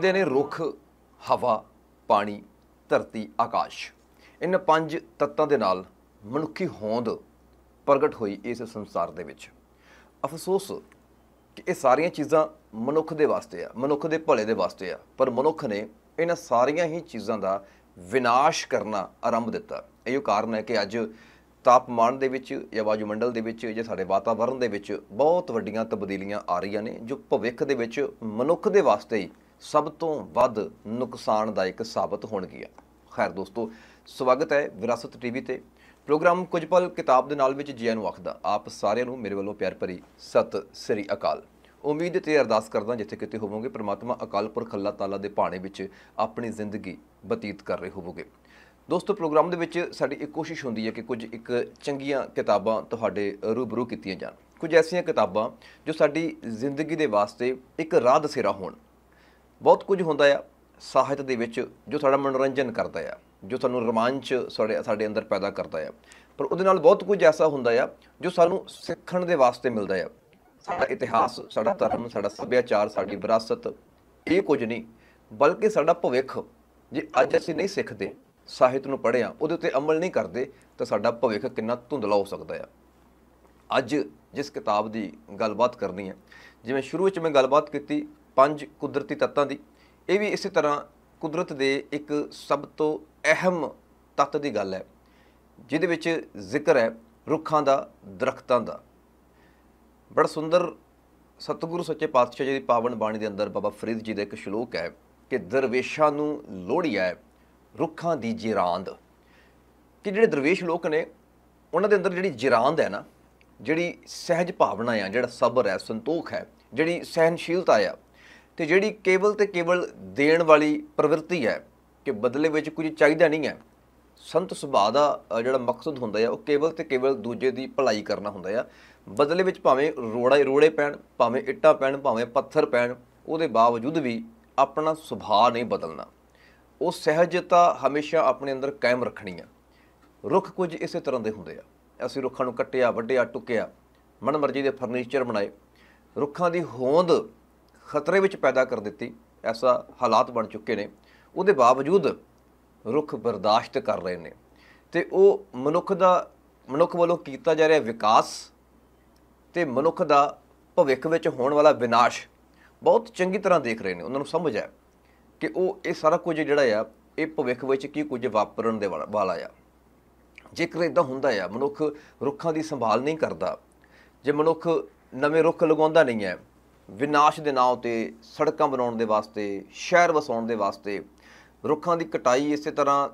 ਕਹਿੰਦੇ ਨੇ ਰੁੱਖ ਹਵਾ ਪਾਣੀ ਧਰਤੀ ਆਕਾਸ਼ ਇਹਨਾਂ ਪੰਜ ਤੱਤਾਂ ਦੇ ਨਾਲ ਮਨੁੱਖੀ ਹੋਂਦ ਪ੍ਰਗਟ ਹੋਈ ਇਸ ਸੰਸਾਰ ਦੇ ਵਿੱਚ ਅਫਸੋਸ ਕਿ ਇਹ ਸਾਰੀਆਂ ਚੀਜ਼ਾਂ ਮਨੁੱਖ ਦੇ ਵਾਸਤੇ ਆ ਮਨੁੱਖ ਦੇ ਭਲੇ ਦੇ ਵਾਸਤੇ ਆ ਪਰ ਮਨੁੱਖ ਨੇ ਇਹਨਾਂ ਸਾਰੀਆਂ ਹੀ ਚੀਜ਼ਾਂ ਦਾ ਵਿਨਾਸ਼ ਕਰਨਾ ਆਰੰਭ ਦਿੱਤਾ ਇਹੋ ਕਾਰਨ ਹੈ ਕਿ ਅੱਜ ਤਾਪਮਾਨ ਦੇ ਵਿੱਚ ਜਾਂ ਵਾਯੂਮੰਡਲ ਦੇ ਵਿੱਚ ਜਾਂ ਸਾਡੇ ਵਾਤਾਵਰਣ ਦੇ ਵਿੱਚ ਬਹੁਤ ਵੱਡੀਆਂ ਤਬਦੀਲੀਆਂ ਆ ਰਹੀਆਂ ਨੇ ਜੋ ਭਵਿੱਖ ਦੇ ਵਿੱਚ ਮਨੁੱਖ ਦੇ ਵਾਸਤੇ ਹੀ ਸਭ ਤੋਂ ਵੱਧ ਨੁਕਸਾਨਦਾਇਕ ਸਾਬਤ ਹੋਣਗੀਆਂ ਖੈਰ ਦੋਸਤੋ ਸਵਾਗਤ ਹੈ ਵਿਰਾਸਤ ਟੀਵੀ ਤੇ ਪ੍ਰੋਗਰਾਮ ਕੁਝ ਪਲ ਕਿਤਾਬ ਦੇ ਨਾਲ ਵਿੱਚ ਜੀਆਂ ਨੂੰ ਆਖਦਾ ਆਪ ਸਾਰਿਆਂ ਨੂੰ ਮੇਰੇ ਵੱਲੋਂ ਪਿਆਰ ਭਰੀ ਸਤਿ ਸ੍ਰੀ ਅਕਾਲ ਉਮੀਦ ਤੇ ਅਰਦਾਸ ਕਰਦਾ ਜਿੱਥੇ ਕਿਤੇ ਹੋਵੋਗੇ ਪ੍ਰਮਾਤਮਾ ਅਕਾਲ ਪੁਰਖ ਅੱਲਾਹ ਤਾਲਾ ਦੇ ਬਾਣੇ ਵਿੱਚ ਆਪਣੀ ਜ਼ਿੰਦਗੀ ਬਤੀਤ ਕਰ ਰਹੇ ਹੋਵੋਗੇ ਦੋਸਤੋ ਪ੍ਰੋਗਰਾਮ ਦੇ ਵਿੱਚ ਸਾਡੀ ਇੱਕ ਕੋਸ਼ਿਸ਼ ਹੁੰਦੀ ਹੈ ਕਿ ਕੁਝ ਇੱਕ ਚੰਗੀਆਂ ਕਿਤਾਬਾਂ ਤੁਹਾਡੇ ਰੂਬਰੂ ਕੀਤੀਆਂ ਜਾਣ ਕੁਝ ਐਸੀਆਂ ਕਿਤਾਬਾਂ ਜੋ ਸਾਡੀ ਜ਼ਿੰਦਗੀ ਦੇ ਵਾਸਤੇ ਇੱਕ ਰਾਹ ਦਸੇਰਾ ਹੋਣ ਬਹੁਤ ਕੁਝ ਹੁੰਦਾ ਆ ਸਾਹਿਤ ਦੇ ਵਿੱਚ ਜੋ ਸਾਡਾ ਮਨੋਰੰਜਨ ਕਰਦਾ ਆ ਜੋ ਸਾਨੂੰ ਰੋਮਾਂਚ ਸਾਡੇ ਸਾਡੇ ਅੰਦਰ ਪੈਦਾ ਕਰਦਾ ਆ ਪਰ ਉਹਦੇ ਨਾਲ ਬਹੁਤ ਕੁਝ ਐਸਾ ਹੁੰਦਾ ਆ ਜੋ ਸਾਨੂੰ ਸਿੱਖਣ ਦੇ ਵਾਸਤੇ ਮਿਲਦਾ ਆ ਸਾਡਾ ਇਤਿਹਾਸ ਸਾਡਾ ਧਰਮ ਸਾਡਾ ਸੱਭਿਆਚਾਰ ਸਾਡੀ ਵਿਰਾਸਤ ਇਹ ਕੁਝ ਨਹੀਂ ਬਲਕਿ ਸਾਡਾ ਭਵਿੱਖ ਜੇ ਅੱਜ ਅਸੀਂ ਨਹੀਂ ਸਿੱਖਦੇ ਸਾਹਿਤ ਨੂੰ ਪੜ੍ਹਿਆ ਉਹਦੇ ਉੱਤੇ ਅਮਲ ਨਹੀਂ ਕਰਦੇ ਤਾਂ ਸਾਡਾ ਭਵਿੱਖ ਕਿੰਨਾ ਧੁੰਦਲਾ ਹੋ ਸਕਦਾ ਆ ਅੱਜ ਜਿਸ ਕਿਤਾਬ ਦੀ ਗੱਲਬਾਤ ਕਰਨੀ ਹੈ ਜਿਵੇਂ ਸ਼ੁਰੂ ਵਿੱਚ ਮੈਂ ਗੱਲਬਾਤ ਕੀਤੀ ਪੰਜ ਕੁਦਰਤੀ ਤੱਤਾਂ ਦੀ ਇਹ ਵੀ ਇਸੇ ਤਰ੍ਹਾਂ ਕੁਦਰਤ ਦੇ ਇੱਕ ਸਭ ਤੋਂ ਅਹਿਮ ਤੱਤ ਦੀ ਗੱਲ ਹੈ ਜਿਹਦੇ ਵਿੱਚ ਜ਼ਿਕਰ ਹੈ ਰੁੱਖਾਂ ਦਾ ਦਰਖਤਾਂ ਦਾ ਬੜਾ ਸੁੰਦਰ ਸਤਿਗੁਰੂ ਸੱਚੇ ਪਾਤਸ਼ਾਹ ਜੀ ਦੀ ਪਾਵਨ ਬਾਣੀ ਦੇ ਅੰਦਰ ਬਾਬਾ ਫਰੀਦ ਜੀ ਦਾ ਇੱਕ ਸ਼ਲੋਕ ਹੈ ਕਿ ਦਰਵੇਸ਼ਾਂ ਨੂੰ ਲੋੜੀ ਹੈ ਰੁੱਖਾਂ ਦੀ ਜਿਰਾਂਦ ਕਿ ਜਿਹੜੇ ਦਰਵੇਸ਼ ਲੋਕ ਨੇ ਉਹਨਾਂ ਦੇ ਅੰਦਰ ਜਿਹੜੀ ਜਿਰਾਂਦ ਹੈ ਨਾ ਜਿਹੜੀ ਸਹਿਜ ਭਾਵਨਾ ਆ ਜਿਹੜਾ ਸਬਰ ਹੈ ਸੰਤੋਖ ਹੈ ਜਿਹੜੀ ਸਹਿਨਸ਼ੀਲਤਾ ਆ ਤੇ ਜਿਹੜੀ ਕੇਵਲ ਤੇ ਕੇਵਲ ਦੇਣ ਵਾਲੀ ਪ੍ਰਵਿਰਤੀ ਹੈ ਕਿ ਬਦਲੇ ਵਿੱਚ ਕੁਝ ਚਾਹੀਦਾ ਨਹੀਂ ਹੈ ਸੰਤ ਸੁਭਾਅ ਦਾ ਜਿਹੜਾ ਮਕਸਦ ਹੁੰਦਾ ਹੈ ਉਹ ਕੇਵਲ ਤੇ ਕੇਵਲ ਦੂਜੇ ਦੀ ਭਲਾਈ ਕਰਨਾ ਹੁੰਦਾ ਹੈ ਬਦਲੇ ਵਿੱਚ ਭਾਵੇਂ ਰੋੜਾ ਰੋੜੇ ਪੈਣ ਭਾਵੇਂ ਇੱਟਾਂ ਪੈਣ ਭਾਵੇਂ ਪੱਥਰ ਪੈਣ ਉਹਦੇ ਬਾਵਜੂਦ ਵੀ ਆਪਣਾ ਸੁਭਾਅ ਨਹੀਂ ਬਦਲਣਾ ਉਹ ਸਹਿਜਤਾ ਹਮੇਸ਼ਾ ਆਪਣੇ ਅੰਦਰ ਕਾਇਮ ਰੱਖਣੀ ਆ ਰੁੱਖ ਕੁਝ ਇਸੇ ਤਰ੍ਹਾਂ ਦੇ ਹੁੰਦੇ ਆ ਅਸੀਂ ਰੁੱਖਾਂ ਨੂੰ ਕੱਟਿਆ ਵੱਢਿਆ ਟੁੱਕਿਆ ਮਨਮਰਜ਼ੀ ਦੇ ਫਰਨੀਚਰ ਬਣਾਏ ਰੁੱਖਾਂ ਦੀ ਹੋਂਦ ਖਤਰੇ ਵਿੱਚ ਪੈਦਾ ਕਰ ਦਿੱਤੀ ਐਸਾ ਹਾਲਾਤ ਬਣ ਚੁੱਕੇ ਨੇ ਉਹਦੇ ਬਾਵਜੂਦ ਰੁੱਖ ਬਰਦਾਸ਼ਤ ਕਰ ਰਹੇ ਨੇ ਤੇ ਉਹ ਮਨੁੱਖ ਦਾ ਮਨੁੱਖ ਵੱਲੋਂ ਕੀਤਾ ਜਾ ਰਿਹਾ ਵਿਕਾਸ ਤੇ ਮਨੁੱਖ ਦਾ ਭਵਿੱਖ ਵਿੱਚ ਹੋਣ ਵਾਲਾ ਵਿਨਾਸ਼ ਬਹੁਤ ਚੰਗੀ ਤਰ੍ਹਾਂ ਦੇਖ ਰਹੇ ਨੇ ਉਹਨਾਂ ਨੂੰ ਸਮਝ ਆ ਕਿ ਉਹ ਇਹ ਸਾਰਾ ਕੁਝ ਜਿਹੜਾ ਆ ਇਹ ਭਵਿੱਖ ਵਿੱਚ ਕੀ ਕੁਝ ਵਾਪਰਨ ਦੇ ਵਾਲਾ ਆ ਜੇਕਰ ਇਦਾਂ ਹੁੰਦਾ ਆ ਮਨੁੱਖ ਰੁੱਖਾਂ ਦੀ ਸੰਭਾਲ ਨਹੀਂ ਕਰਦਾ ਜੇ ਮਨੁੱਖ ਨਵੇਂ ਰੁੱਖ ਲਗਾਉਂਦਾ ਨਹੀਂ ਹੈ ਵਿਨਾਸ਼ ਦੇ ਨਾਂ ਉਤੇ ਸੜਕਾਂ ਬਣਾਉਣ ਦੇ ਵਾਸਤੇ ਸ਼ਹਿਰ ਵਸਾਉਣ ਦੇ ਵਾਸਤੇ ਰੁੱਖਾਂ ਦੀ ਕਟਾਈ ਇਸੇ ਤਰ੍ਹਾਂ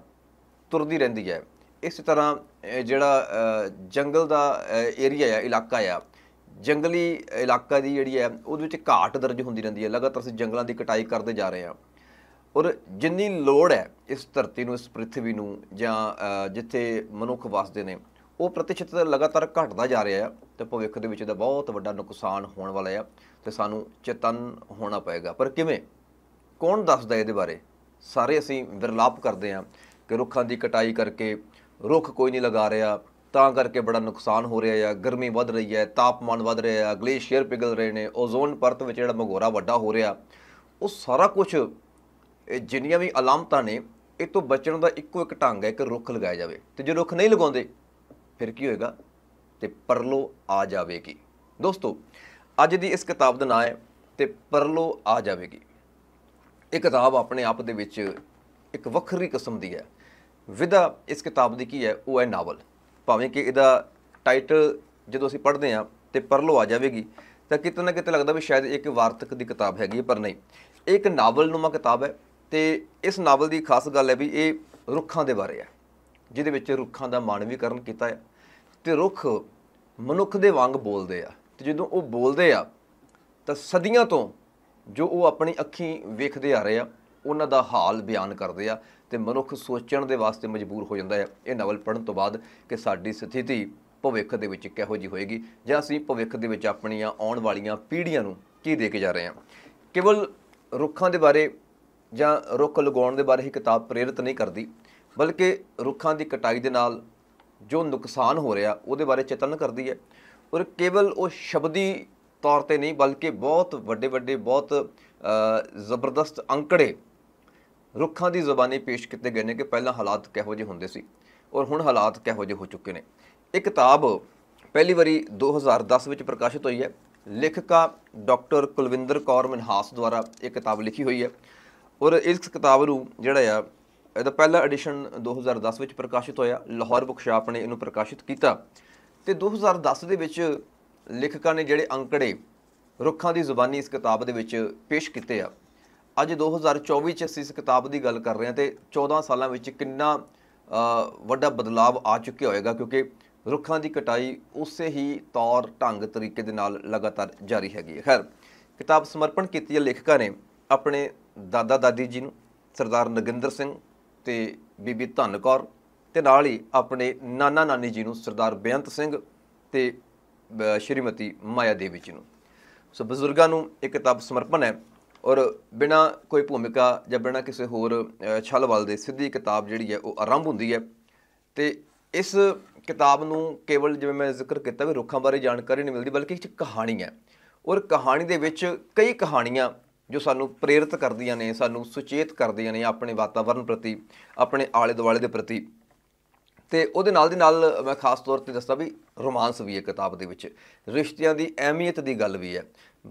ਤੁਰਦੀ ਰਹਿੰਦੀ ਹੈ ਇਸੇ ਤਰ੍ਹਾਂ ਜਿਹੜਾ ਜੰਗਲ ਦਾ ਏਰੀਆ ਆ ਇਲਾਕਾ ਆ ਜੰਗਲੀ ਇਲਾਕਾ ਦੀ ਜਿਹੜੀ ਹੈ ਉਹਦੇ ਵਿੱਚ ਘਾਟ ਦਰਜ ਹੁੰਦੀ ਰਹਿੰਦੀ ਹੈ ਲਗਾਤਾਰ ਅਸੀਂ ਜੰਗਲਾਂ ਦੀ ਕਟਾਈ ਕਰਦੇ ਜਾ ਰਹੇ ਹਾਂ ਔਰ ਜਿੰਨੀ ਲੋੜ ਹੈ ਇਸ ਧਰਤੀ ਨੂੰ ਇਸ ਪ੍ਰithvi ਨੂੰ ਜਾਂ ਜਿੱਥੇ ਮਨੁੱਖ ਵਸਦੇ ਨੇ ਉਹ ਪ੍ਰਤੀਸ਼ਤ ਲਗਾਤਾਰ ਘਟਦਾ ਜਾ ਰਿਹਾ ਹੈ ਤੇ ਭਵਿੱਖ ਦੇ ਵਿੱਚ ਇਹਦਾ ਬਹੁਤ ਵੱਡਾ ਨੁਕਸਾਨ ਹੋਣ ਵਾਲਾ ਹੈ ਤੇ ਸਾਨੂੰ ਚੇਤਨ ਹੋਣਾ ਪਏਗਾ ਪਰ ਕਿਵੇਂ ਕੌਣ ਦੱਸਦਾ ਇਹਦੇ ਬਾਰੇ ਸਾਰੇ ਅਸੀਂ ਵਿਰਲਾਪ ਕਰਦੇ ਹਾਂ ਕਿ ਰੁੱਖਾਂ ਦੀ ਕਟਾਈ ਕਰਕੇ ਰੁੱਖ ਕੋਈ ਨਹੀਂ ਲਗਾ ਰਿਹਾ ਤਾਂ ਕਰਕੇ ਬੜਾ ਨੁਕਸਾਨ ਹੋ ਰਿਹਾ ਹੈ ਗਰਮੀ ਵੱਧ ਰਹੀ ਹੈ ਤਾਪਮਾਨ ਵੱਧ ਰਿਹਾ ਹੈ ਗਲੇਸ਼ੀਅਰ ਪਿਘਲ ਰਹੇ ਨੇ ਓਜ਼ੋਨ ਪਰਤ ਵਿੱਚ ਜਿਹੜਾ ਮਗੋਰਾ ਵੱਡਾ ਹੋ ਰਿਹਾ ਉਹ ਸਾਰਾ ਕੁਝ ਇਹ ਜਿੰਨੀਆਂ ਵੀ ਅਲਾਮਤਾਂ ਨੇ ਇਹ ਤੋਂ ਬਚਣ ਦਾ ਇੱਕੋ ਇੱਕ ਢੰਗ ਹੈ ਕਿ ਰੁੱਖ ਲਗਾਇਆ ਜਾਵੇ ਤੇ ਜੇ ਰੁੱਖ ਨਹੀਂ ਲਗਾਉਂਦੇ ਫਿਰ ਕੀ ਹੋਏਗਾ ਤੇ ਪਰਲੋ ਆ ਜਾਵੇਗੀ ਦੋਸਤੋ ਅੱਜ ਦੀ ਇਸ ਕਿਤਾਬ ਦਾ ਨਾਮ ਹੈ ਤੇ ਪਰਲੋ ਆ ਜਾਵੇਗੀ ਇਹ ਕਿਤਾਬ ਆਪਣੇ ਆਪ ਦੇ ਵਿੱਚ ਇੱਕ ਵੱਖਰੀ ਕਿਸਮ ਦੀ ਹੈ ਵਿਦਾ ਇਸ ਕਿਤਾਬ ਦੀ ਕੀ ਹੈ ਉਹ ਹੈ ਨਾਵਲ ਭਾਵੇਂ ਕਿ ਇਹਦਾ ਟਾਈਟਲ ਜਦੋਂ ਅਸੀਂ ਪੜ੍ਹਦੇ ਹਾਂ ਤੇ ਪਰਲੋ ਆ ਜਾਵੇਗੀ ਤਾਂ ਕਿਤੇ ਨਾ ਕਿਤੇ ਲੱਗਦਾ ਵੀ ਸ਼ਾਇਦ ਇੱਕ ਵਾਰਤਕ ਦੀ ਕਿਤਾਬ ਹੈਗੀ ਪਰ ਨਹੀਂ ਇਹ ਇੱਕ ਨਾਵਲ ਨੂਮਾ ਕਿਤਾਬ ਹੈ ਤੇ ਇਸ ਨਾਵਲ ਦੀ ਖਾਸ ਗੱਲ ਹੈ ਵੀ ਇਹ ਰੁੱਖਾਂ ਦੇ ਬਾਰੇ ਹੈ ਜਿਹਦੇ ਵਿੱਚ ਰੁੱਖਾਂ ਦਾ ਮਾਨਵੀਕਰਨ ਕੀਤਾ ਹੈ ਤੇ ਰੁੱਖ ਮਨੁੱਖ ਦੇ ਵਾਂਗ ਬੋਲਦੇ ਆ ਤੇ ਜਦੋਂ ਉਹ ਬੋਲਦੇ ਆ ਤਾਂ ਸਦੀਆਂ ਤੋਂ ਜੋ ਉਹ ਆਪਣੀ ਅੱਖੀਂ ਵੇਖਦੇ ਆ ਰਹੇ ਆ ਉਹਨਾਂ ਦਾ ਹਾਲ ਬਿਆਨ ਕਰਦੇ ਆ ਤੇ ਮਨੁੱਖ ਸੋਚਣ ਦੇ ਵਾਸਤੇ ਮਜਬੂਰ ਹੋ ਜਾਂਦਾ ਹੈ ਇਹ ਨਵਲ ਪੜਨ ਤੋਂ ਬਾਅਦ ਕਿ ਸਾਡੀ ਸਥਿਤੀ ਭਵਿੱਖ ਦੇ ਵਿੱਚ ਕਿਹੋ ਜੀ ਹੋਏਗੀ ਜਾਂ ਅਸੀਂ ਭਵਿੱਖ ਦੇ ਵਿੱਚ ਆਪਣੀਆਂ ਆਉਣ ਵਾਲੀਆਂ ਪੀੜ੍ਹੀਆਂ ਨੂੰ ਕੀ ਦੇ ਕੇ ਜਾ ਰਹੇ ਹਾਂ ਕੇਵਲ ਰੁੱਖਾਂ ਦੇ ਬਾਰੇ ਜਾਂ ਰੁੱਖ ਲਗਾਉਣ ਦੇ ਬਾਰੇ ਹੀ ਕਿਤਾਬ ਪ੍ਰੇਰਿਤ ਨਹੀਂ ਕਰਦੀ ਬਲਕਿ ਰੁੱਖਾਂ ਦੀ ਕਟਾਈ ਦੇ ਨਾਲ ਜੋ ਨੁਕਸਾਨ ਹੋ ਰਿਹਾ ਉਹਦੇ ਬਾਰੇ ਚੇਤਨ ਕਰਦੀ ਹੈ ਔਰ ਕੇਵਲ ਉਹ ਸ਼ਬਦੀ ਤੌਰ ਤੇ ਨਹੀਂ ਬਲਕਿ ਬਹੁਤ ਵੱਡੇ ਵੱਡੇ ਬਹੁਤ ਜ਼ਬਰਦਸਤ ਅੰਕੜੇ ਰੁੱਖਾਂ ਦੀ ਜ਼ੁਬਾਨੀ ਪੇਸ਼ ਕੀਤੇ ਗਏ ਨੇ ਕਿ ਪਹਿਲਾਂ ਹਾਲਾਤ ਕਿਹੋ ਜਿਹੇ ਹੁੰਦੇ ਸੀ ਔਰ ਹੁਣ ਹਾਲਾਤ ਕਿਹੋ ਜਿਹੇ ਹੋ ਚੁੱਕੇ ਨੇ ਇਹ ਕਿਤਾਬ ਪਹਿਲੀ ਵਾਰੀ 2010 ਵਿੱਚ ਪ੍ਰਕਾਸ਼ਿਤ ਹੋਈ ਹੈ ਲੇਖਕਾ ਡਾਕਟਰ ਕੁਲਵਿੰਦਰ ਕੌਰ ਮਨਹਾਸ ਦੁਆਰਾ ਇਹ ਕਿਤਾਬ ਲਿਖੀ ਹੋਈ ਹੈ ਔਰ ਇਸ ਕਿਤਾਬ ਨੂੰ ਜਿਹੜਾ ਆ ਇਹਦਾ ਪਹਿਲਾ ਐਡੀਸ਼ਨ 2010 ਵਿੱਚ ਪ੍ਰਕਾਸ਼ਿਤ ਹੋਇਆ ਲਾਹੌਰ ਬੁੱਕਸ਼ਾਪ ਨੇ ਇਹਨੂੰ ਪ੍ਰਕਾਸ਼ਿਤ ਕੀਤਾ ਤੇ 2010 ਦੇ ਵਿੱਚ ਲੇਖਕਾਂ ਨੇ ਜਿਹੜੇ ਅੰਕੜੇ ਰੁੱਖਾਂ ਦੀ ਜ਼ੁਬਾਨੀ ਇਸ ਕਿਤਾਬ ਦੇ ਵਿੱਚ ਪੇਸ਼ ਕੀਤੇ ਆ ਅੱਜ 2024 ਚ ਅਸੀਂ ਇਸ ਕਿਤਾਬ ਦੀ ਗੱਲ ਕਰ ਰਹੇ ਹਾਂ ਤੇ 14 ਸਾਲਾਂ ਵਿੱਚ ਕਿੰਨਾ ਵੱਡਾ ਬਦਲਾਅ ਆ ਚੁੱਕਿਆ ਹੋਵੇਗਾ ਕਿਉਂਕਿ ਰੁੱਖਾਂ ਦੀ ਕਟਾਈ ਉਸੇ ਹੀ ਤੌਰ ਢੰਗ ਤਰੀਕੇ ਦੇ ਨਾਲ ਲਗਾਤਾਰ ਜਾਰੀ ਹੈਗੀ ਹੈ ਖੈਰ ਕਿਤਾਬ ਸਮਰਪਣ ਕੀਤੀ ਹੈ ਲੇਖਕਾਂ ਨੇ ਆਪਣੇ ਦਾਦਾ ਦਾਦੀ ਜੀ ਨੂੰ ਸਰਦਾਰ ਨਗਿੰਦਰ ਸਿੰਘ ਤੇ ਬੀਬੀ ਧੰਨਕੌਰ ਤੇ ਨਾਲ ਹੀ ਆਪਣੇ ਨਾਨਾ ਨਾਨੀ ਜੀ ਨੂੰ ਸਰਦਾਰ ਬੇਅੰਤ ਸਿੰਘ ਤੇ ਸ਼੍ਰੀਮਤੀ ਮਾਇਆ ਦੇਵੀ ਜੀ ਨੂੰ ਸੋ ਬਜ਼ੁਰਗਾਂ ਨੂੰ ਇੱਕ ਕਿਤਾਬ ਸਮਰਪਣ ਹੈ ਔਰ ਬਿਨਾ ਕੋਈ ਭੂਮਿਕਾ ਜਾਂ ਬਿਨਾ ਕਿਸੇ ਹੋਰ ਛਲਵਲ ਦੇ ਸਿੱਧੀ ਕਿਤਾਬ ਜਿਹੜੀ ਹੈ ਉਹ ਆਰੰਭ ਹੁੰਦੀ ਹੈ ਤੇ ਇਸ ਕਿਤਾਬ ਨੂੰ ਕੇਵਲ ਜਿਵੇਂ ਮੈਂ ਜ਼ਿਕਰ ਕੀਤਾ ਵੀ ਰੁੱਖਾਂ ਬਾਰੇ ਜਾਣਕਾਰੀ ਨਹੀਂ ਮਿਲਦੀ ਬਲਕਿ ਇੱਕ ਕਹਾਣੀ ਹੈ ਔਰ ਕਹਾਣੀ ਦੇ ਵਿੱਚ ਕਈ ਕਹਾਣੀਆਂ ਜੋ ਸਾਨੂੰ ਪ੍ਰੇਰਿਤ ਕਰਦੀਆਂ ਨੇ ਸਾਨੂੰ ਸੁਚੇਤ ਕਰਦੀਆਂ ਨੇ ਆਪਣੇ ਵਾਤਾਵਰਣ ਪ੍ਰਤੀ ਆਪਣੇ ਆਲੇ ਦੁਆਲੇ ਦੇ ਪ੍ਰਤੀ ਤੇ ਉਹਦੇ ਨਾਲ ਦੀ ਨਾਲ ਮੈਂ ਖਾਸ ਤੌਰ ਤੇ ਦੱਸਦਾ ਵੀ ਰੋਮਾਂਸ ਵੀ ਹੈ ਕਿਤਾਬ ਦੇ ਵਿੱਚ ਰਿਸ਼ਤਿਆਂ ਦੀ ਅਹਿਮੀਅਤ ਦੀ ਗੱਲ ਵੀ ਹੈ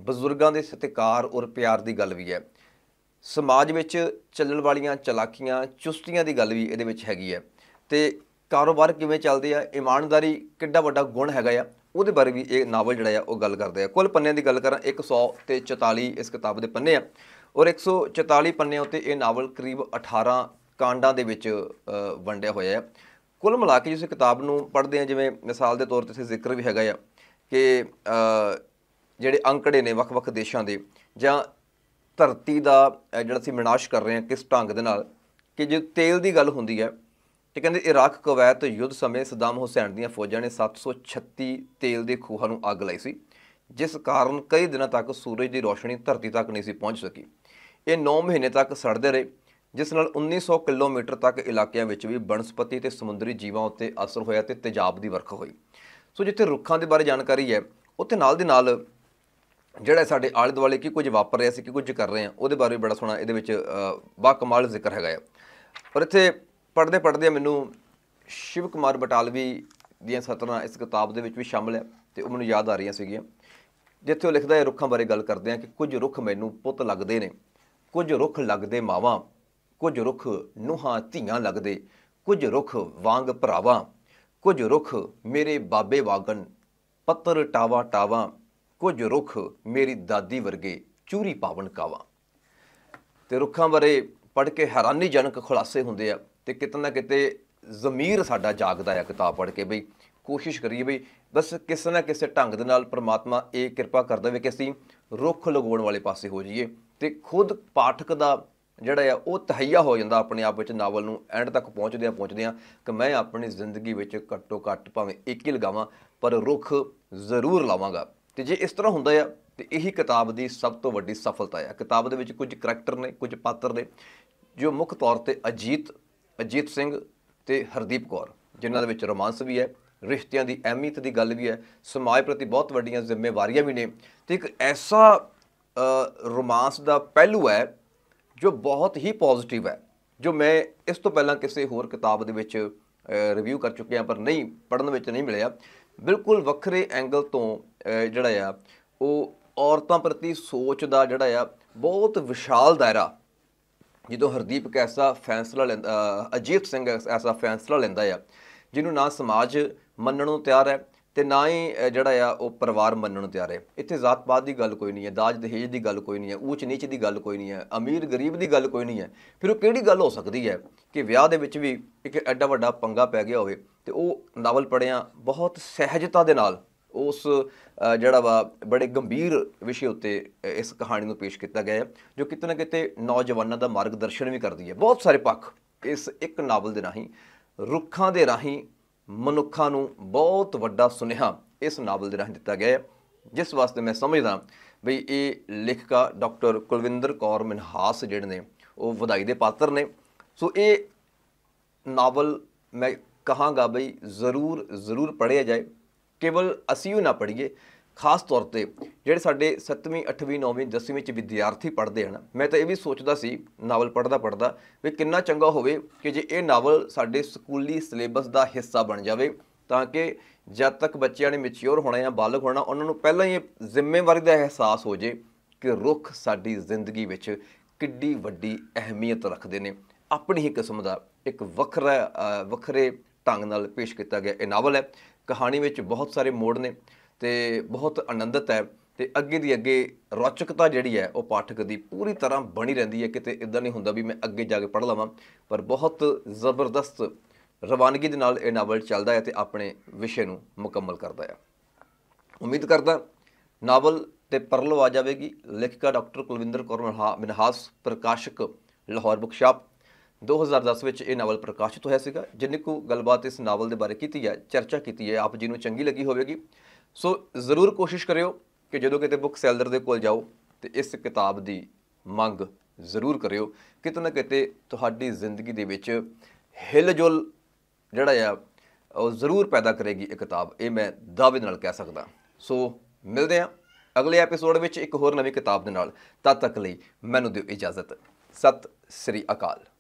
ਬਜ਼ੁਰਗਾਂ ਦੇ ਸਤਿਕਾਰ ਔਰ ਪਿਆਰ ਦੀ ਗੱਲ ਵੀ ਹੈ ਸਮਾਜ ਵਿੱਚ ਚੱਲਣ ਵਾਲੀਆਂ ਚਲਾਕੀਆਂ ਚੁਸਤੀਆਂ ਦੀ ਗੱਲ ਵੀ ਇਹਦੇ ਵਿੱਚ ਹੈਗੀ ਹੈ ਤੇ ਕਾਰੋਬਾਰ ਕਿਵੇਂ ਚੱਲਦੇ ਆ ਇਮਾਨਦਾਰੀ ਕਿੱਡਾ ਵੱਡਾ ਗੁਣ ਹੈਗਾ ਆ ਉਹਦੇ ਬਾਰੇ ਵੀ ਇਹ ਨਾਵਲ ਜਿਹੜਾ ਆ ਉਹ ਗੱਲ ਕਰਦਾ ਆ ਕੁੱਲ ਪੰਨਿਆਂ ਦੀ ਗੱਲ ਕਰਾਂ 100 ਤੇ 44 ਇਸ ਕਿਤਾਬ ਦੇ ਪੰਨੇ ਆ ਔਰ 144 ਪੰਨਿਆਂ ਉੱਤੇ ਇਹ ਨਾਵਲ ਕਰੀਬ 18 ਕਾਂਡਾਂ ਦੇ ਵਿੱਚ ਵੰਡਿਆ ਹੋਇਆ ਹੈ ਕੁੱਲ ਮਿਲਾ ਕੇ ਜਿਸ ਕਿਤਾਬ ਨੂੰ ਪੜ੍ਹਦੇ ਆ ਜਿਵੇਂ ਮਿਸਾਲ ਦੇ ਤੌਰ ਤੇ ਇਥੇ ਜ਼ਿਕਰ ਵੀ ਹੈਗਾ ਆ ਕਿ ਜਿਹੜੇ ਅੰਕੜੇ ਨੇ ਵੱਖ-ਵੱਖ ਦੇਸ਼ਾਂ ਦੇ ਜਾਂ ਧਰਤੀ ਦਾ ਜਿਹੜਾ ਅਸੀਂ ਵਿਨਾਸ਼ ਕਰ ਰਹੇ ਹਾਂ ਕਿਸ ਢੰਗ ਦੇ ਨਾਲ ਕਿ ਜੇ ਤੇਲ ਦੀ ਗੱਲ ਹੁੰਦੀ ਹੈ ਤੇ ਕਹਿੰਦੇ ਇਰਾਕ ਕਵੈਤ ਯੁੱਧ ਸਮੇਂ ਸਦਾਮ ਹੁਸੈਨ ਦੀਆਂ ਫੌਜਾਂ ਨੇ 736 ਤੇਲ ਦੇ ਖੂਹਾਂ ਨੂੰ ਅੱਗ ਲਾਈ ਸੀ ਜਿਸ ਕਾਰਨ ਕਈ ਦਿਨਾਂ ਤੱਕ ਸੂਰਜ ਦੀ ਰੋਸ਼ਨੀ ਧਰਤੀ ਤੱਕ ਨਹੀਂ ਸੀ ਪਹੁੰਚ ਸਕੀ ਇਹ 9 ਮਹੀਨੇ ਤੱਕ ਸੜਦੇ ਰਹੇ ਜਿਸ ਨਾਲ 1900 ਕਿਲੋਮੀਟਰ ਤੱਕ ਇਲਾਕਿਆਂ ਵਿੱਚ ਵੀ ਬਨਸਪਤੀ ਤੇ ਸਮੁੰਦਰੀ ਜੀਵਾਂ ਉੱਤੇ ਅਸਰ ਹੋਇਆ ਤੇ ਤੇਜ਼ਾਬ ਦੀ ਵਰਖਾ ਹੋਈ ਸੋ ਜਿੱਥੇ ਰੁੱਖਾਂ ਦੇ ਬਾਰੇ ਜਾਣਕਾਰੀ ਹੈ ਉੱਥੇ ਨਾਲ ਦੇ ਨਾਲ ਜਿਹੜਾ ਸਾਡੇ ਆਲੇ ਦੁਆਲੇ ਕੀ ਕੁਝ ਵਾਪਰ ਰਿਹਾ ਸੀ ਕੀ ਕੁਝ ਕਰ ਰਹੇ ਆ ਉਹਦੇ ਬਾਰੇ ਵੀ ਬੜਾ ਸੋਹਣਾ ਇਹਦੇ ਵਿੱਚ ਬਾ ਕਮਾਲ ਜ਼ਿਕਰ ਹੈਗਾ ਔਰ ਪਰ ਇੱਥੇ ਪੜਦੇ ਪੜਦੇ ਮੈਨੂੰ ਸ਼ਿਵ ਕੁਮਾਰ ਬਟਾਲਵੀ ਦੀਆਂ ਸਤਰਾਂ ਇਸ ਕਿਤਾਬ ਦੇ ਵਿੱਚ ਵੀ ਸ਼ਾਮਲ ਹੈ ਤੇ ਉਹ ਮੈਨੂੰ ਯਾਦ ਆ ਰਹੀਆਂ ਸੀਗੀਆਂ ਜਿੱਥੇ ਉਹ ਲਿਖਦਾ ਹੈ ਰੁੱਖਾਂ ਬਾਰੇ ਗੱਲ ਕਰਦੇ ਆ ਕਿ ਕੁਝ ਰੁੱਖ ਮੈਨੂੰ ਪੁੱਤ ਲੱਗਦੇ ਨੇ ਕੁਝ ਰੁੱਖ ਲੱਗਦੇ ਮਾਵਾਂ ਕੁਝ ਰੁੱਖ ਨੂਹਾਂ ਧੀਆਂ ਲੱਗਦੇ ਕੁਝ ਰੁੱਖ ਵਾਂਗ ਭਰਾਵਾਂ ਕੁਝ ਰੁੱਖ ਮੇਰੇ ਬਾਬੇ ਵਾਗਨ ਪੱਤਰ ਟਾਵਾ ਟਾਵਾ ਕੁਝ ਰੁੱਖ ਮੇਰੀ ਦਾਦੀ ਵਰਗੇ ਚੂਰੀ ਪਾਵਨ ਕਾਵਾ ਤੇ ਰੁੱਖਾਂ ਬਾਰੇ ਪੜ ਕੇ ਹੈਰਾਨੀਜਨਕ ਖੁਲਾਸੇ ਹੁੰਦੇ ਆ ਤੇ ਕਿਤੇ ਨਾ ਕਿਤੇ ਜ਼ਮੀਰ ਸਾਡਾ ਜਾਗਦਾ ਹੈ ਕਿਤਾਬ ਪੜ੍ਹ ਕੇ ਬਈ ਕੋਸ਼ਿਸ਼ ਕਰੀਏ ਬਈ ਬਸ ਕਿਸੇ ਨਾ ਕਿਸੇ ਢੰਗ ਦੇ ਨਾਲ ਪ੍ਰਮਾਤਮਾ ਇਹ ਕਿਰਪਾ ਕਰ ਦੇਵੇ ਕਿ ਅਸੀਂ ਰੁੱਖ ਲਗਾਉਣ ਵਾਲੇ ਪਾਸੇ ਹੋ ਜਾਈਏ ਤੇ ਖੁਦ ਪਾਠਕ ਦਾ ਜਿਹੜਾ ਆ ਉਹ ਤਹਈਆ ਹੋ ਜਾਂਦਾ ਆਪਣੇ ਆਪ ਵਿੱਚ ਨਾਵਲ ਨੂੰ ਐਂਡ ਤੱਕ ਪਹੁੰਚਦੇ ਆ ਪਹੁੰਚਦੇ ਆ ਕਿ ਮੈਂ ਆਪਣੀ ਜ਼ਿੰਦਗੀ ਵਿੱਚ ਘੱਟੋ ਘੱਟ ਭਾਵੇਂ ਇੱਕ ਹੀ ਲਗਾਵਾਂ ਪਰ ਰੁੱਖ ਜ਼ਰੂਰ ਲਾਵਾਂਗਾ ਤੇ ਜੇ ਇਸ ਤਰ੍ਹਾਂ ਹੁੰਦਾ ਆ ਤੇ ਇਹੀ ਕਿਤਾਬ ਦੀ ਸਭ ਤੋਂ ਵੱਡੀ ਸਫਲਤਾ ਆ ਕਿਤਾਬ ਦੇ ਵਿੱਚ ਕੁਝ ਕਰੈਕਟਰ ਨੇ ਕੁਝ ਪਾਤਰ ਨੇ ਜੋ ਮੁੱਖ ਤੌਰ ਤੇ ਅਜੀਤ ਅਜੀਤ ਸਿੰਘ ਤੇ ਹਰਦੀਪ ਕੌਰ ਜਿਨ੍ਹਾਂ ਦੇ ਵਿੱਚ ਰੋਮਾਂਸ ਵੀ ਹੈ ਰਿਸ਼ਤਿਆਂ ਦੀ ਅਹਿਮੀਅਤ ਦੀ ਗੱਲ ਵੀ ਹੈ ਸਮਾਜ ਪ੍ਰਤੀ ਬਹੁਤ ਵੱਡੀਆਂ ਜ਼ਿੰਮੇਵਾਰੀਆਂ ਵੀ ਨੇ ਤੇ ਇੱਕ ਐਸਾ ਰੋਮਾਂਸ ਦਾ ਪਹਿਲੂ ਹੈ ਜੋ ਬਹੁਤ ਹੀ ਪੋਜ਼ਿਟਿਵ ਹੈ ਜੋ ਮੈਂ ਇਸ ਤੋਂ ਪਹਿਲਾਂ ਕਿਸੇ ਹੋਰ ਕਿਤਾਬ ਦੇ ਵਿੱਚ ਰਿਵਿਊ ਕਰ ਚੁੱਕਿਆ ਪਰ ਨਹੀਂ ਪੜਨ ਵਿੱਚ ਨਹੀਂ ਮਿਲਿਆ ਬਿਲਕੁਲ ਵੱਖਰੇ ਐਂਗਲ ਤੋਂ ਜਿਹੜਾ ਆ ਉਹ ਔਰਤਾਂ ਪ੍ਰਤੀ ਸੋਚ ਦਾ ਜਿਹੜਾ ਆ ਬਹੁਤ ਵਿਸ਼ਾਲ ਦਾਇਰਾ ਜਦੋਂ ਹਰਦੀਪ ਕੈਸਾ ਫੈਸਲਾ ਲੈਂਦਾ ਅਜੀਤ ਸਿੰਘ ਐਸਾ ਫੈਸਲਾ ਲੈਂਦਾ ਆ ਜਿਹਨੂੰ ਨਾ ਸਮਾਜ ਮੰਨਣ ਨੂੰ ਤਿਆਰ ਹੈ ਤੇ ਨਾ ਹੀ ਜਿਹੜਾ ਆ ਉਹ ਪਰਿਵਾਰ ਮੰਨਣ ਨੂੰ ਤਿਆਰ ਹੈ ਇੱਥੇ ਜਾਤ ਪਾਤ ਦੀ ਗੱਲ ਕੋਈ ਨਹੀਂ ਹੈ ਦਾਜ ਦਹੇਜ ਦੀ ਗੱਲ ਕੋਈ ਨਹੀਂ ਹੈ ਊਚ ਨੀਚ ਦੀ ਗੱਲ ਕੋਈ ਨਹੀਂ ਹੈ ਅਮੀਰ ਗਰੀਬ ਦੀ ਗੱਲ ਕੋਈ ਨਹੀਂ ਹੈ ਫਿਰ ਉਹ ਕਿਹੜੀ ਗੱਲ ਹੋ ਸਕਦੀ ਹੈ ਕਿ ਵਿਆਹ ਦੇ ਵਿੱਚ ਵੀ ਇੱਕ ਐਡਾ ਵੱਡਾ ਪੰਗਾ ਪੈ ਗਿਆ ਹੋਵੇ ਤੇ ਉਹ ਨਾਵਲ ਪੜਿਆ ਬਹੁਤ ਸਹਿਜਤਾ ਦੇ ਨਾਲ ਉਸ ਜਿਹੜਾ ਵਾ ਬੜੇ ਗੰਭੀਰ ਵਿਸ਼ੇ ਉੱਤੇ ਇਸ ਕਹਾਣੀ ਨੂੰ ਪੇਸ਼ ਕੀਤਾ ਗਿਆ ਹੈ ਜੋ ਕਿਤੇ ਨਾ ਕਿਤੇ ਨੌਜਵਾਨਾਂ ਦਾ ਮਾਰਗਦਰਸ਼ਨ ਵੀ ਕਰਦੀ ਹੈ ਬਹੁਤ ਸਾਰੇ ਪੱਖ ਇਸ ਇੱਕ ਨਾਵਲ ਦੇ ਰਾਹੀਂ ਰੁੱਖਾਂ ਦੇ ਰਾਹੀਂ ਮਨੁੱਖਾਂ ਨੂੰ ਬਹੁਤ ਵੱਡਾ ਸੁਨੇਹਾ ਇਸ ਨਾਵਲ ਦੇ ਰਾਹੀਂ ਦਿੱਤਾ ਗਿਆ ਜਿਸ ਵਾਸਤੇ ਮੈਂ ਸਮਝਦਾ ਵੀ ਇਹ ਲੇਖਕਾ ਡਾਕਟਰ ਕੁਲਵਿੰਦਰ ਕੌਰ ਮਨਹਾਸ ਜਿਹੜੇ ਨੇ ਉਹ ਵਧਾਈ ਦੇ ਪਾਤਰ ਨੇ ਸੋ ਇਹ ਨਾਵਲ ਮੈਂ ਕਹਾਂਗਾ ਬਈ ਜ਼ਰੂਰ ਜ਼ਰੂਰ ਪੜ੍ਹਿਆ ਜਾਏ ਕੇਵਲ ਅਸੀਂ ਉਹ ਨਾ ਪੜੀਏ ਖਾਸ ਤੌਰ ਤੇ ਜਿਹੜੇ ਸਾਡੇ 7ਵੀਂ 8ਵੀਂ 9ਵੀਂ 10ਵੀਂ ਵਿੱਚ ਵਿਦਿਆਰਥੀ ਪੜ੍ਹਦੇ ਹਨ ਮੈਂ ਤਾਂ ਇਹ ਵੀ ਸੋਚਦਾ ਸੀ ਨਾਵਲ ਪੜ੍ਹਦਾ ਪੜ੍ਹਦਾ ਵੀ ਕਿੰਨਾ ਚੰਗਾ ਹੋਵੇ ਕਿ ਜੇ ਇਹ ਨਾਵਲ ਸਾਡੇ ਸਕੂਲੀ ਸਿਲੇਬਸ ਦਾ ਹਿੱਸਾ ਬਣ ਜਾਵੇ ਤਾਂ ਕਿ ਜਦ ਤੱਕ ਬੱਚਿਆਂ ਨੇ ਮੈਚਿਓਰ ਹੋਣਾ ਜਾਂ ਬਾਲਗ ਹੋਣਾ ਉਹਨਾਂ ਨੂੰ ਪਹਿਲਾਂ ਹੀ ਜ਼ਿੰਮੇਵਾਰੀ ਦਾ ਅਹਿਸਾਸ ਹੋ ਜੇ ਕਿ ਰੁੱਖ ਸਾਡੀ ਜ਼ਿੰਦਗੀ ਵਿੱਚ ਕਿੱਡੀ ਵੱਡੀ ਅਹਿਮੀਅਤ ਰੱਖਦੇ ਨੇ ਆਪਣੀ ਹੀ ਕਿਸਮ ਦਾ ਇੱਕ ਵੱਖਰਾ ਵੱਖਰੇ ਢੰਗ ਨਾਲ ਪੇਸ਼ ਕੀਤਾ ਗਿਆ ਇਹ ਨਾਵਲ ਹੈ ਕਹਾਣੀ ਵਿੱਚ ਬਹੁਤ ਸਾਰੇ ਮੋੜ ਨੇ ਤੇ ਬਹੁਤ ਆਨੰਦਿਤ ਹੈ ਤੇ ਅੱਗੇ ਦੀ ਅੱਗੇ ਰੌਚਕਤਾ ਜਿਹੜੀ ਹੈ ਉਹ ਪਾਠਕ ਦੀ ਪੂਰੀ ਤਰ੍ਹਾਂ ਬਣੀ ਰਹਿੰਦੀ ਹੈ ਕਿਤੇ ਇਦਾਂ ਨਹੀਂ ਹੁੰਦਾ ਵੀ ਮੈਂ ਅੱਗੇ ਜਾ ਕੇ ਪੜ ਲਵਾਂ ਪਰ ਬਹੁਤ ਜ਼ਬਰਦਸਤ ਰਵਾਨਗੀ ਦੇ ਨਾਲ ਇਹ ਨਾਵਲ ਚੱਲਦਾ ਹੈ ਤੇ ਆਪਣੇ ਵਿਸ਼ੇ ਨੂੰ ਮੁਕੰਮਲ ਕਰਦਾ ਹੈ ਉਮੀਦ ਕਰਦਾ ਨਾਵਲ ਤੇ ਪਰਲੋ ਆ ਜਾਵੇਗੀ ਲੇਖਕਾ ਡਾਕਟਰ ਕੁਲਵਿੰਦਰ ਕੌਰ ਮਨਹਾਸ ਪ੍ਰਕਾਸ਼ਕ ਲਾਹੌਰ ਬੁੱਕ ਸ਼ਾਪ 2010 ਵਿੱਚ ਇਹ ਨਾਵਲ ਪ੍ਰਕਾਸ਼ਿਤ ਹੋਇਆ ਸੀਗਾ ਜਿੰਨੇ ਕੋ ਗੱਲਬਾਤ ਇਸ ਨਾਵਲ ਦੇ ਬਾਰੇ ਕੀਤੀ ਹੈ ਚਰਚਾ ਕੀਤੀ ਹੈ ਆਪ ਜੀ ਨੂੰ ਚੰਗੀ ਲੱਗੀ ਹੋਵੇਗੀ ਸੋ ਜ਼ਰੂਰ ਕੋਸ਼ਿਸ਼ ਕਰਿਓ ਕਿ ਜਦੋਂ ਕਿਤੇ ਬੁੱਕ ਸੈਲਰ ਦੇ ਕੋਲ ਜਾਓ ਤੇ ਇਸ ਕਿਤਾਬ ਦੀ ਮੰਗ ਜ਼ਰੂਰ ਕਰਿਓ ਕਿਤੇ ਨਾ ਕਿਤੇ ਤੁਹਾਡੀ ਜ਼ਿੰਦਗੀ ਦੇ ਵਿੱਚ ਹਿਲਜੁਲ ਜਿਹੜਾ ਆ ਉਹ ਜ਼ਰੂਰ ਪੈਦਾ ਕਰੇਗੀ ਇਹ ਕਿਤਾਬ ਇਹ ਮੈਂ ਦਾਅਵੇ ਨਾਲ ਕਹਿ ਸਕਦਾ ਸੋ ਮਿਲਦੇ ਆ ਅਗਲੇ ਐਪੀਸੋਡ ਵਿੱਚ ਇੱਕ ਹੋਰ ਨਵੀਂ ਕਿਤਾਬ ਦੇ ਨਾਲ ਤਦ ਤੱਕ ਲਈ ਮੈਨੂੰ ਦਿਓ ਇਜਾਜ਼ਤ ਸਤਿ ਸ੍ਰੀ ਅਕਾਲ